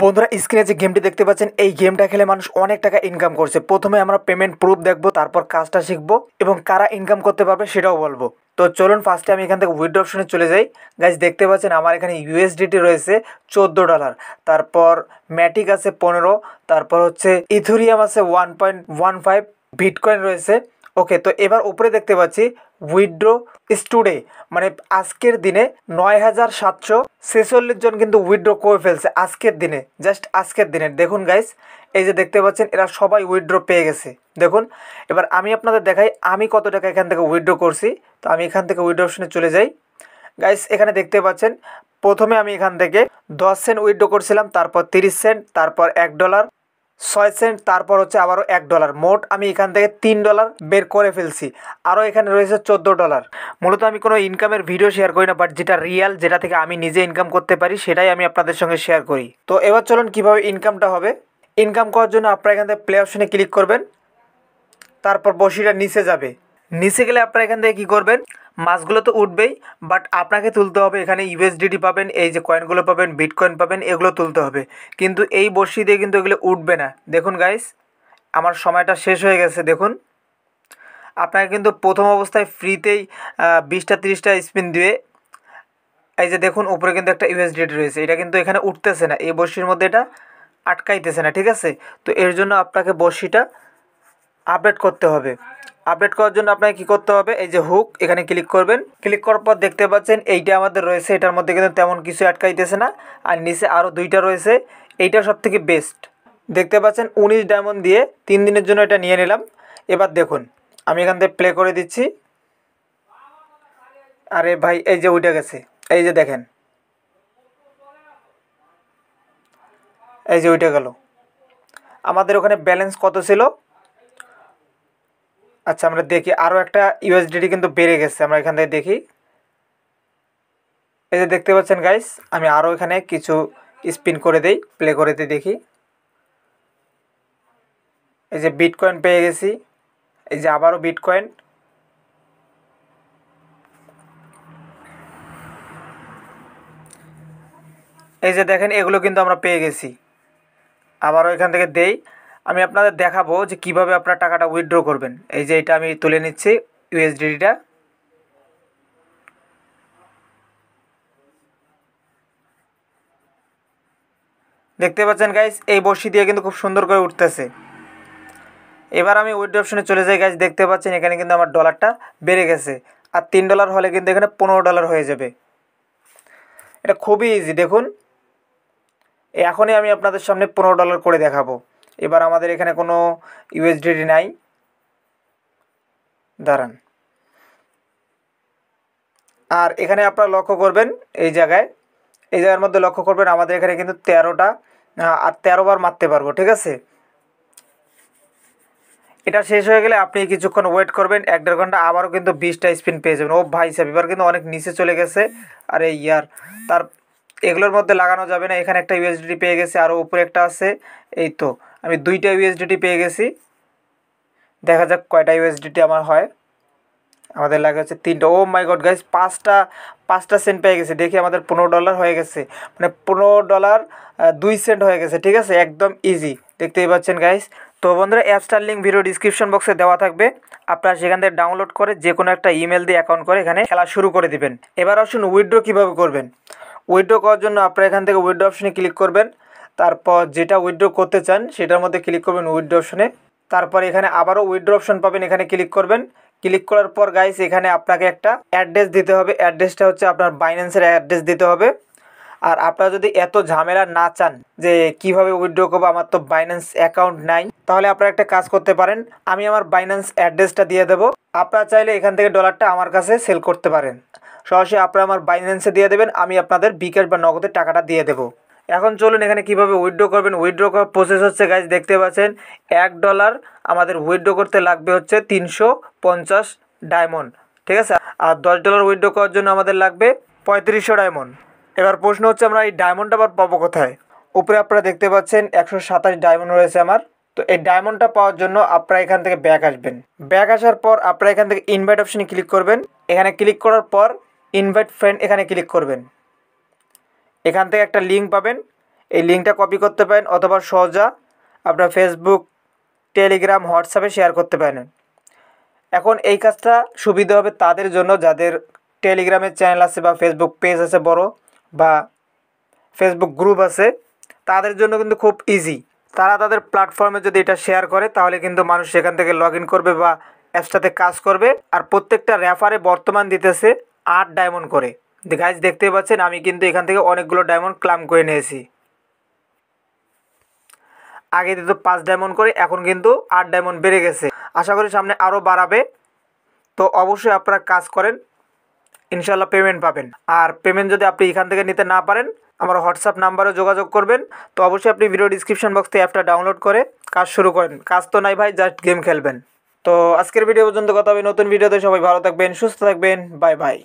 বন্ধুরা স্ক্রিনে যে গেমটি দেখতে পাচ্ছেন এই গেমটা খেলে মানুষ অনেক টাকা ইনকাম করছে প্রথমে আমরা পেমেন্ট প্রুফ দেখবো তারপর কাজটা শিখবো এবং কারা ইনকাম করতে পারবে সেটাও বলবো তো চলুন ফার্স্টে আমি এখান থেকে উইড অপশনে চলে যাই গাছ দেখতে পাচ্ছেন আমার এখানে ইউএসডিটি রয়েছে চোদ্দো ডলার তারপর ম্যাটিক আছে পনেরো তারপর হচ্ছে ইথুরিয়াম আছে one point one five bitcoin রয়েছে ওকে তো এবার উপরে দেখতে পাচ্ছি উইড্রো স্টুডে মানে আজকের দিনে নয় হাজার সাতশো ছেচল্লিশ জন কিন্তু উইড্রো করে ফেলছে আজকের দিনে জাস্ট আজকের দিনে দেখুন গাইস এই যে দেখতে পাচ্ছেন এরা সবাই উইড্রো পেয়ে গেছে দেখুন এবার আমি আপনাদের দেখাই আমি কত টাকা এখান থেকে উইড্রো করছি তো আমি এখান থেকে উইড্রো অপশনে চলে যাই গাইস এখানে দেখতে পাচ্ছেন প্রথমে আমি এখান থেকে দশ সেন্ট উইড্রো করছিলাম তারপর তিরিশ সেন্ট তারপর এক ডলার ছয় সেন্ট তারপর হচ্ছে আবারও এক ডলার মোট আমি এখান থেকে তিন ডলার বের করে ফেলছি আরও এখানে রয়েছে চোদ্দো ডলার মূলত আমি কোনো ইনকামের ভিডিও শেয়ার করি না বাট যেটা রিয়াল যেটা থেকে আমি নিজে ইনকাম করতে পারি সেটাই আমি আপনাদের সঙ্গে শেয়ার করি তো এবার চলুন কীভাবে ইনকামটা হবে ইনকাম করার জন্য আপনারা এখান থেকে প্লে অপশনে ক্লিক করবেন তারপর বসিটা নিচে যাবে নিচে গেলে আপনারা এখান থেকে কী করবেন মাছগুলো তো উঠবেই বাট আপনাকে তুলতে হবে এখানে ইউএসডিডি পাবেন এই যে কয়েনগুলো পাবেন বিটকয়েন পাবেন এগুলো তুলতে হবে কিন্তু এই বর্ষি দিয়ে কিন্তু এগুলো উঠবে না দেখুন গাইস আমার সময়টা শেষ হয়ে গেছে দেখুন আপনাকে কিন্তু প্রথম অবস্থায় ফ্রিতেই বিশটা তিরিশটা স্পিন দিয়ে এই যে দেখুন উপরে কিন্তু একটা ইউএসডিডি রয়েছে এটা কিন্তু এখানে উঠতেছে না এই বর্ষির মধ্যে এটা আটকাইতেছে না ঠিক আছে তো এর জন্য আপনাকে বর্ষিটা আপডেট করতে হবে আপডেট করার জন্য আপনাকে কি করতে হবে এই যে হুক এখানে ক্লিক করবেন ক্লিক করার পর দেখতে পাচ্ছেন এইটা আমাদের রয়েছে এটার মধ্যে কিন্তু তেমন কিছু আটকাইতেছে না আর নিচে আরও দুইটা রয়েছে এইটা সব থেকে বেস্ট দেখতে পাচ্ছেন উনিশ ডায়মন্ড দিয়ে তিন দিনের জন্য এটা নিয়ে নিলাম এবার দেখুন আমি এখান থেকে প্লে করে দিচ্ছি আরে ভাই এই যে উঠে গেছে এই যে দেখেন এই যে উঠে গেল আমাদের ওখানে ব্যালেন্স কত ছিল আচ্ছা আমরা দেখি আরও একটা ইউএসডিটি কিন্তু বেড়ে গেছে আমরা এখান থেকে দেখি এই যে দেখতে পাচ্ছেন গাইস আমি আরও এখানে কিছু স্পিন করে দেই প্লে করে দিই দেখি এই যে বিটকয়েন পেয়ে গেছি এই যে আবারও বিটকয়েন এই যে দেখেন এগুলো কিন্তু আমরা পেয়ে গেছি আবারও এখান থেকে দেই আমি আপনাদের দেখাবো যে কিভাবে আপনার টাকাটা উইথড্র করবেন এই যে এটা আমি তুলে নিচ্ছি ইউএসডিডিটা দেখতে পাচ্ছেন গাইজ এই বসি দিয়ে কিন্তু খুব সুন্দর করে উঠতেছে এবার আমি উইড অপশনে চলে যাই গাইজ দেখতে পাচ্ছেন এখানে কিন্তু আমার ডলারটা বেড়ে গেছে আর তিন ডলার হলে কিন্তু এখানে পনেরো ডলার হয়ে যাবে এটা খুবই ইজি দেখুন এখনই আমি আপনাদের সামনে পনেরো ডলার করে দেখাবো এবার আমাদের এখানে কোনো ইউএসডিডি নাই দাঁড়ান আর এখানে আপনারা লক্ষ্য করবেন এই জায়গায় এই জায়গার মধ্যে লক্ষ্য করবেন আমাদের এখানে কিন্তু তেরোটা আর তেরো বার মারতে পারবো ঠিক আছে এটা শেষ হয়ে গেলে আপনি কিছুক্ষণ ওয়েট করবেন এক দেড় ঘন্টা আবারও কিন্তু বিশটা স্পিন পেয়ে যাবেন ও ভাই সাহেব এবার কিন্তু অনেক নিচে চলে গেছে আর এই ইয়ার তার এগুলোর মধ্যে লাগানো যাবে না এখানে একটা ইউএসডি পেয়ে গেছে আর উপরে একটা আছে এই তো আমি দুইটা ইউএসডিটি পেয়ে গেছি দেখা যাক কয়টা ইউএসডিটি আমার হয় আমাদের লাগে হচ্ছে তিনটা ও মাই গড গাইজ পাঁচটা পাঁচটা সেন্ট পেয়ে গেছে দেখি আমাদের পনেরো ডলার হয়ে গেছে মানে পনেরো ডলার দুই সেন্ট হয়ে গেছে ঠিক আছে একদম ইজি দেখতেই পাচ্ছেন গাইজ তো বন্ধুরা অ্যাপসটার লিঙ্ক ভিডিও ডিসক্রিপশন বক্সে দেওয়া থাকবে আপনারা সেখান থেকে ডাউনলোড করে যে কোনো একটা ইমেল দিয়ে অ্যাকাউন্ট করে এখানে খেলা শুরু করে দিবেন এবার আসুন উইড্রো কীভাবে করবেন উইড্রো করার জন্য আপনারা এখান থেকে উইড্রো অপশনে ক্লিক করবেন তারপর যেটা উইথড্র করতে চান সেটার মধ্যে ক্লিক করবেন উইথড্র অপশনে তারপর এখানে আবারও উইথড্র অপশন পাবেন এখানে ক্লিক করবেন ক্লিক করার পর গাইস এখানে আপনাকে একটা অ্যাড্রেস দিতে হবে অ্যাড্রেসটা হচ্ছে আপনার বাইন্যান্সের অ্যাড্রেস দিতে হবে আর আপনারা যদি এত ঝামেলা না চান যে কিভাবে উইথড্র করবো আমার তো বাইন্যান্স অ্যাকাউন্ট নাই তাহলে আপনারা একটা কাজ করতে পারেন আমি আমার বাইন্যান্স অ্যাড্রেসটা দিয়ে দেবো আপনারা চাইলে এখান থেকে ডলারটা আমার কাছে সেল করতে পারেন সরাসরি আপনারা আমার বাইন্যান্সে দিয়ে দেবেন আমি আপনাদের বিকাশ বা নগদের টাকাটা দিয়ে দেবো এখন চলুন এখানে কিভাবে উইথড্র করবেন উইথড্র করার প্রসেস হচ্ছে গাইজ দেখতে পাচ্ছেন এক ডলার আমাদের উইথড্র করতে লাগবে হচ্ছে তিনশো পঞ্চাশ ডায়মন্ড ঠিক আছে আর দশ ডলার উইথড্র করার জন্য আমাদের লাগবে পঁয়ত্রিশশো ডায়মন্ড এবার প্রশ্ন হচ্ছে আমরা এই ডায়মন্ডটা আবার পাবো কোথায় উপরে আপনারা দেখতে পাচ্ছেন একশো সাতাশ ডায়মন্ড রয়েছে আমার তো এই ডায়মন্ডটা পাওয়ার জন্য আপনারা এখান থেকে ব্যাক আসবেন ব্যাক আসার পর আপনারা এখান থেকে ইনভাইট অপশানে ক্লিক করবেন এখানে ক্লিক করার পর ইনভাইট ফ্রেন্ড এখানে ক্লিক করবেন এখান থেকে একটা লিঙ্ক পাবেন এই লিঙ্কটা কপি করতে পারেন অথবা সহজা আপনার ফেসবুক টেলিগ্রাম হোয়াটসঅ্যাপে শেয়ার করতে পারেন এখন এই কাজটা সুবিধা হবে তাদের জন্য যাদের টেলিগ্রামের চ্যানেল আছে বা ফেসবুক পেজ আছে বড় বা ফেসবুক গ্রুপ আছে তাদের জন্য কিন্তু খুব ইজি তারা তাদের প্ল্যাটফর্মে যদি এটা শেয়ার করে তাহলে কিন্তু মানুষ সেখান থেকে লগ করবে বা অ্যাপসটাতে কাজ করবে আর প্রত্যেকটা রেফারে বর্তমান দিতেছে আট ডায়মন্ড করে গাইজ দেখতে পাচ্ছেন আমি কিন্তু এখান থেকে অনেকগুলো ডায়মন্ড ক্লাম করে নিয়েছি আগে দিত পাঁচ ডায়মন্ড করে এখন কিন্তু আট ডায়মন্ড বেড়ে গেছে আশা করি সামনে আরও বাড়াবে তো অবশ্যই আপনারা কাজ করেন ইনশাল্লাহ পেমেন্ট পাবেন আর পেমেন্ট যদি আপনি এখান থেকে নিতে না পারেন আমার হোয়াটসঅ্যাপ নাম্বারে যোগাযোগ করবেন তো অবশ্যই আপনি ভিডিও ডিসক্রিপশন বক্স থেকে অ্যাপটা ডাউনলোড করে কাজ শুরু করেন কাজ তো নাই ভাই জাস্ট গেম খেলবেন তো আজকের ভিডিও পর্যন্ত কথা হবে নতুন ভিডিওতে সবাই ভালো থাকবেন সুস্থ থাকবেন বাই বাই